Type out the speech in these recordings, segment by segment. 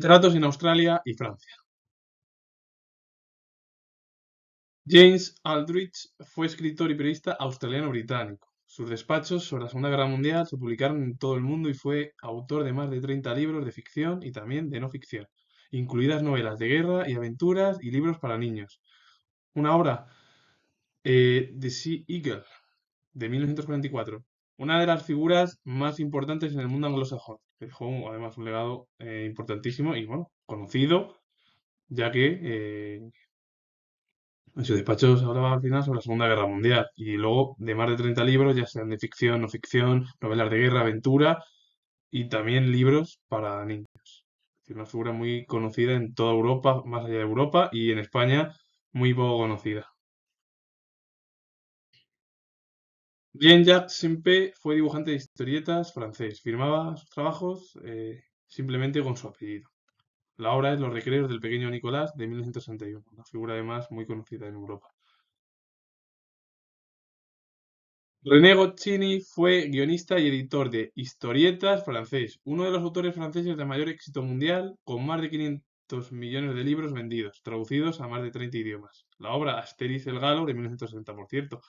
tratos en Australia y Francia. James Aldrich fue escritor y periodista australiano-británico. Sus despachos sobre la Segunda Guerra Mundial se publicaron en todo el mundo y fue autor de más de 30 libros de ficción y también de no ficción, incluidas novelas de guerra y aventuras y libros para niños. Una obra, eh, The Sea Eagle, de 1944, una de las figuras más importantes en el mundo anglosajón dejó además un legado eh, importantísimo y bueno, conocido, ya que eh, en sus despachos se hablaba al final sobre la Segunda Guerra Mundial y luego de más de 30 libros, ya sean de ficción, no ficción, novelas de guerra, aventura y también libros para niños. Es decir, una figura muy conocida en toda Europa, más allá de Europa y en España muy poco conocida. Jean-Jacques Simpe fue dibujante de historietas francés. Firmaba sus trabajos eh, simplemente con su apellido. La obra es Los recreos del pequeño Nicolás de 1961, una figura además muy conocida en Europa. René Goscinny fue guionista y editor de Historietas francés, uno de los autores franceses de mayor éxito mundial, con más de 500 millones de libros vendidos, traducidos a más de 30 idiomas. La obra Asterix el Galo, de 1960, por cierto,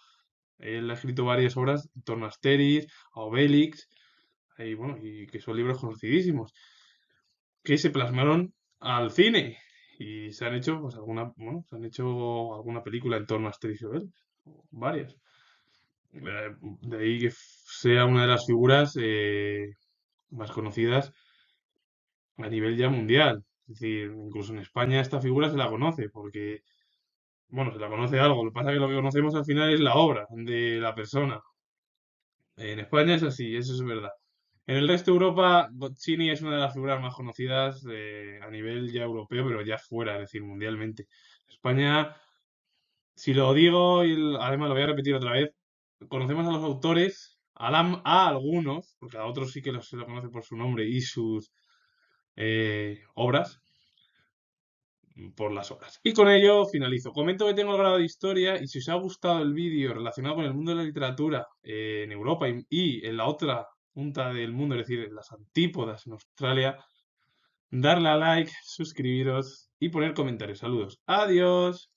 él ha escrito varias obras en torno a Asterix, a Obélix, y bueno, y que son libros conocidísimos, que se plasmaron al cine y se han hecho, pues alguna, han hecho alguna película en torno a Asterix y Obélix, varias. Eh, de ahí que sea una de las figuras eh, más conocidas a nivel ya mundial. Es decir, incluso en España esta figura se la conoce, porque bueno, se la conoce algo, lo que pasa es que lo que conocemos al final es la obra de la persona. En España es así, eso es verdad. En el resto de Europa, Goccini es una de las figuras más conocidas eh, a nivel ya europeo, pero ya fuera, es decir, mundialmente. España, si lo digo, y además lo voy a repetir otra vez, conocemos a los autores, a, a algunos, porque a otros sí que se lo conoce por su nombre y sus eh, obras, por las horas. Y con ello finalizo. Comento que tengo el grado de historia y si os ha gustado el vídeo relacionado con el mundo de la literatura eh, en Europa y, y, en la otra punta del mundo, es decir, en las antípodas en Australia, darle a like, suscribiros y poner comentarios. Saludos. Adiós.